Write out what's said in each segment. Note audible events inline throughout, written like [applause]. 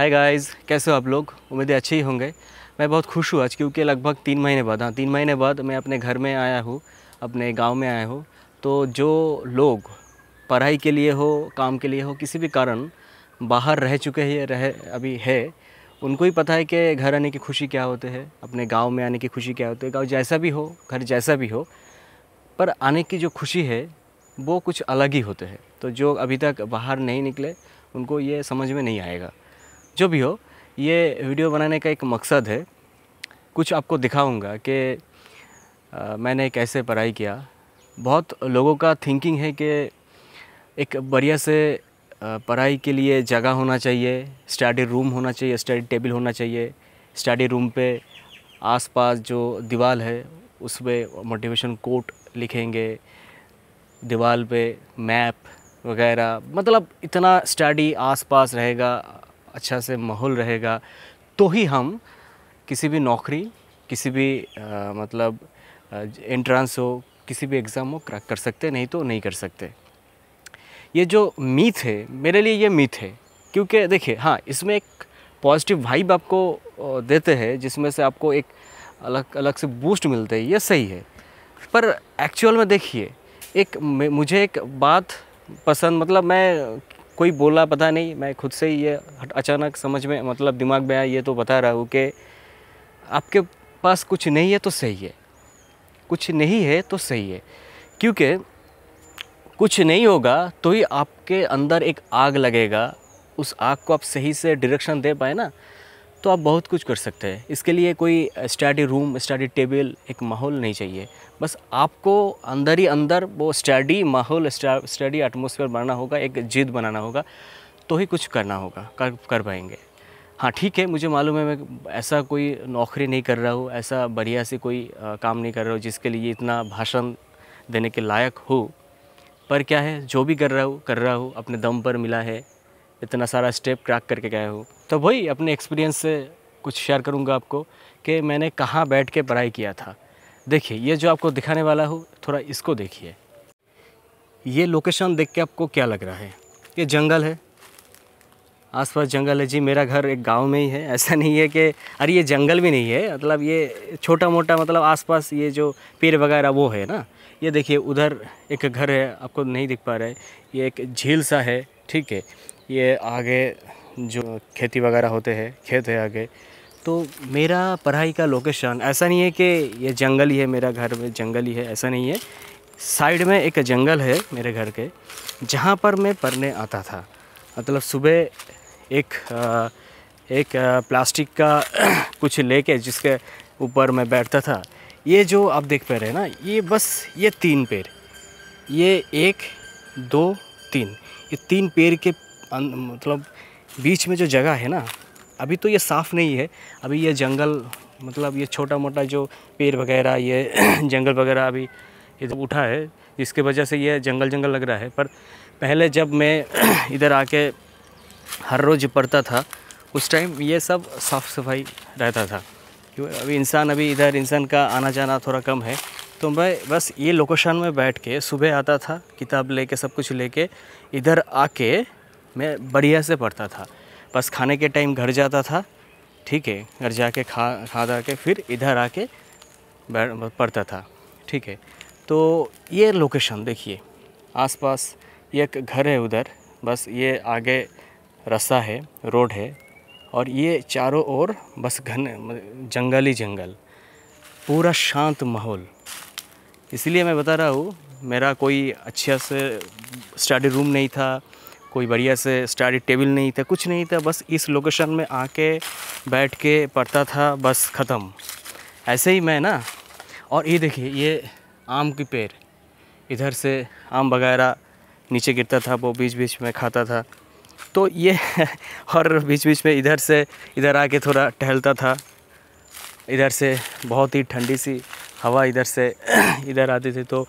hi guys कैसे हो आप लोग उम्मीदें अच्छे ही होंगे मैं बहुत खुश हूँ आज क्योंकि लगभग तीन महीने बाद हाँ तीन महीने बाद मैं अपने घर में आया हूँ अपने गांव में आया हूँ तो जो लोग पढ़ाई के लिए हो काम के लिए हो किसी भी कारण बाहर रह चुके हैं रह अभी है उनको ही पता है कि घर आने की खुशी क्या होते हैं अपने गाँव में आने की खुशी क्या होती है गाँव जैसा भी हो घर जैसा भी हो पर आने की जो खुशी है वो कुछ अलग ही होते हैं तो जो अभी तक बाहर नहीं निकले उनको ये समझ में नहीं आएगा जो भी हो ये वीडियो बनाने का एक मकसद है कुछ आपको दिखाऊंगा कि मैंने कैसे पढ़ाई किया बहुत लोगों का थिंकिंग है कि एक बढ़िया से पढ़ाई के लिए जगह होना चाहिए स्टडी रूम होना चाहिए स्टडी टेबल होना चाहिए स्टडी रूम पे आसपास जो दीवार है उस पर मोटिवेशन कोट लिखेंगे दीवार पे मैप वगैरह मतलब इतना स्टडी आसपास रहेगा अच्छा से माहौल रहेगा तो ही हम किसी भी नौकरी किसी भी आ, मतलब एंट्रांस हो किसी भी एग्ज़ाम हो क्रैक कर सकते नहीं तो नहीं कर सकते ये जो मीथ है मेरे लिए ये मीथ है क्योंकि देखिए हाँ इसमें एक पॉजिटिव वाइब आपको देते हैं जिसमें से आपको एक अलग अलग से बूस्ट मिलते हैं ये सही है पर एक्चुअल में देखिए एक मुझे एक बात पसंद मतलब मैं कोई बोला पता नहीं मैं खुद से ही ये अचानक समझ में मतलब दिमाग में आया ये तो बता रहा हूँ कि आपके पास कुछ नहीं है तो सही है कुछ नहीं है तो सही है क्योंकि कुछ नहीं होगा तो ही आपके अंदर एक आग लगेगा उस आग को आप सही से डायरेक्शन दे पाए ना तो आप बहुत कुछ कर सकते हैं इसके लिए कोई स्टडी रूम स्टडी टेबल एक माहौल नहीं चाहिए बस आपको अंदर ही अंदर वो स्टडी माहौल स्टडी एटमोसफेयर बनाना होगा एक जिद बनाना होगा तो ही कुछ करना होगा कर कर पाएंगे हाँ ठीक है मुझे मालूम है मैं ऐसा कोई नौकरी नहीं कर रहा हूँ ऐसा बढ़िया से कोई आ, काम नहीं कर रहा हूँ जिसके लिए इतना भाषण देने के लायक हो पर क्या है जो भी कर रहा हूँ कर रहा हूँ अपने दम पर मिला है इतना सारा स्टेप क्रैक करके गए हो तो वही अपने एक्सपीरियंस से कुछ शेयर करूँगा आपको कि मैंने कहाँ बैठ के पढ़ाई किया था देखिए ये जो आपको दिखाने वाला हो थोड़ा इसको देखिए ये लोकेशन देख के आपको क्या लग रहा है ये जंगल है आसपास जंगल है जी मेरा घर एक गांव में ही है ऐसा नहीं है कि अरे ये जंगल भी नहीं है मतलब ये छोटा मोटा मतलब आसपास ये जो पेड़ वगैरह वो है ना ये देखिए उधर एक घर है आपको नहीं दिख पा रहा है ये एक झील सा है ठीक है ये आगे जो खेती वगैरह होते हैं खेत है आगे तो मेरा पढ़ाई का लोकेशन ऐसा नहीं है कि ये जंगल ही है मेरा घर में जंगल ही है ऐसा नहीं है साइड में एक जंगल है मेरे घर के जहाँ पर मैं पढ़ने आता था मतलब सुबह एक एक प्लास्टिक का [clears throat] कुछ लेके जिसके ऊपर मैं बैठता था ये जो आप देख पा रहे हैं ना ये बस ये तीन पेड़ ये एक दो तीन ये तीन पेड़ के मतलब बीच में जो जगह है ना अभी तो ये साफ़ नहीं है अभी ये जंगल मतलब ये छोटा मोटा जो पेड़ वगैरह ये [clears throat] जंगल वगैरह अभी इधर उठा है जिसके वजह से ये जंगल जंगल लग रहा है पर पहले जब मैं [clears throat] इधर आके हर रोज़ पढ़ता था उस टाइम ये सब साफ़ सफाई रहता था क्योंकि अभी इंसान अभी इधर इंसान का आना जाना थोड़ा कम है तो मैं बस ये लोकेशन में बैठ के सुबह आता था किताब लेके सब कुछ लेके इधर आके मैं बढ़िया से पढ़ता था बस खाने के टाइम घर जाता था ठीक है घर जाके खा खा जा के फिर इधर आके पढ़ता था ठीक है तो ये लोकेशन देखिए आसपास ये एक घर है उधर बस ये आगे रस्ता है रोड है और ये चारों ओर बस घन जंगली जंगल पूरा शांत माहौल इसलिए मैं बता रहा हूँ मेरा कोई अच्छा से स्टडी रूम नहीं था कोई बढ़िया से स्टडी टेबल नहीं था कुछ नहीं था बस इस लोकेशन में आके बैठ के पढ़ता था बस ख़त्म ऐसे ही मैं ना और ये देखिए ये आम के पेड़ इधर से आम वगैरह नीचे गिरता था वो बीच बीच में खाता था तो ये [laughs] और बीच बीच में इधर से इधर आके थोड़ा टहलता था इधर से बहुत ही ठंडी सी हवा इधर से [clears throat] इधर आती थी तो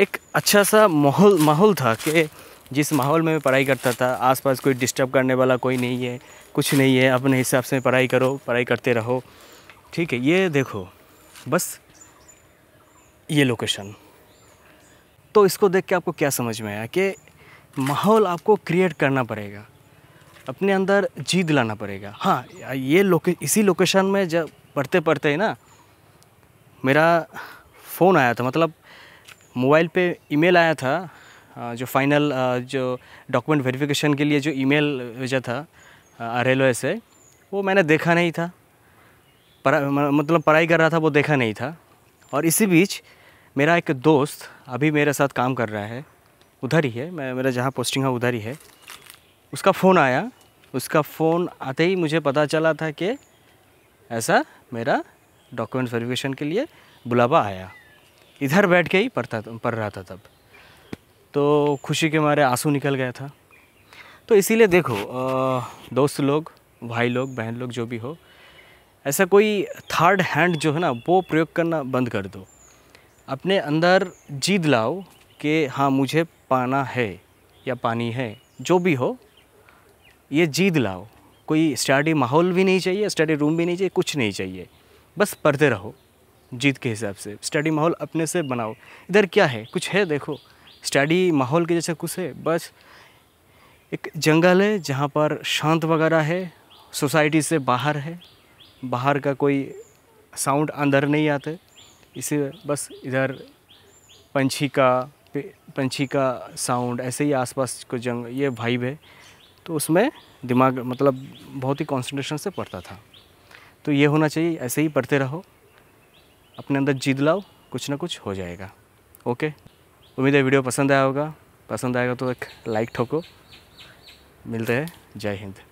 एक अच्छा सा माहौल माहौल था कि जिस माहौल में मैं पढ़ाई करता था आसपास कोई डिस्टर्ब करने वाला कोई नहीं है कुछ नहीं है अपने हिसाब से पढ़ाई करो पढ़ाई करते रहो ठीक है ये देखो बस ये लोकेशन तो इसको देख के आपको क्या समझ में आया कि माहौल आपको क्रिएट करना पड़ेगा अपने अंदर जीत लाना पड़ेगा हाँ ये लोके इसी लोकेशन में जब पढ़ते पढ़ते ही ना मेरा फ़ोन आया था मतलब मोबाइल पे ईमेल आया था हाँ, जो फाइनल जो डॉक्यूमेंट वेरिफिकेशन के लिए जो ईमेल भेजा था आर एल से वो मैंने देखा नहीं था पढ़ा मतलब पढ़ाई कर रहा था वो देखा नहीं था और इसी बीच मेरा एक दोस्त अभी मेरे साथ काम कर रहा है उधर ही है मैं मेरा जहाँ पोस्टिंग है उधर ही है उसका फ़ोन आया उसका फ़ोन आते ही मुझे पता चला था कि ऐसा मेरा डॉक्यूमेंट वेरिफिकेशन के लिए बुलावा आया इधर बैठ के ही पढ़ता पढ़ रहा था तब तो खुशी के मारे आंसू निकल गया था तो इसीलिए देखो दोस्त लोग भाई लोग बहन लोग जो भी हो ऐसा कोई थर्ड हैंड जो है ना वो प्रयोग करना बंद कर दो अपने अंदर जीत लाओ कि हाँ मुझे पाना है या पानी है जो भी हो ये जीत लाओ कोई स्टडी माहौल भी नहीं चाहिए स्टडी रूम भी नहीं चाहिए कुछ नहीं चाहिए बस पढ़ते रहो जीत के हिसाब से स्टडी माहौल अपने से बनाओ इधर क्या है कुछ है देखो स्टडी माहौल के जैसा कुछ है बस एक जंगल है जहाँ पर शांत वगैरह है सोसाइटी से बाहर है बाहर का कोई साउंड अंदर नहीं आते इसे बस इधर पंछी का पंछी का साउंड ऐसे ही आसपास को जंग ये वाइब है तो उसमें दिमाग मतलब बहुत ही कंसंट्रेशन से पढ़ता था तो ये होना चाहिए ऐसे ही पढ़ते रहो अपने अंदर जीत लाओ कुछ ना कुछ हो जाएगा ओके उम्मीद है वीडियो पसंद आया होगा पसंद आएगा तो एक लाइक ठोको मिलते हैं जय हिंद